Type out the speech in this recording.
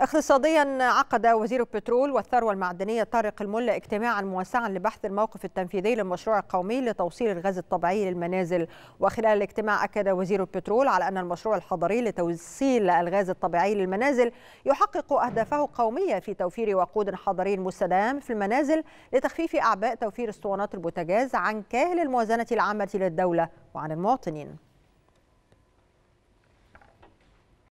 اقتصاديا عقد وزير البترول والثروة المعدنية طارق الملا اجتماعا موسعا لبحث الموقف التنفيذي للمشروع القومي لتوصيل الغاز الطبيعي للمنازل وخلال الاجتماع أكد وزير البترول على أن المشروع الحضري لتوصيل الغاز الطبيعي للمنازل يحقق أهدافه قومية في توفير وقود حضري مستدام في المنازل لتخفيف أعباء توفير اسطوانات البوتاجاز عن كاهل الموازنة العامة للدولة وعن المواطنين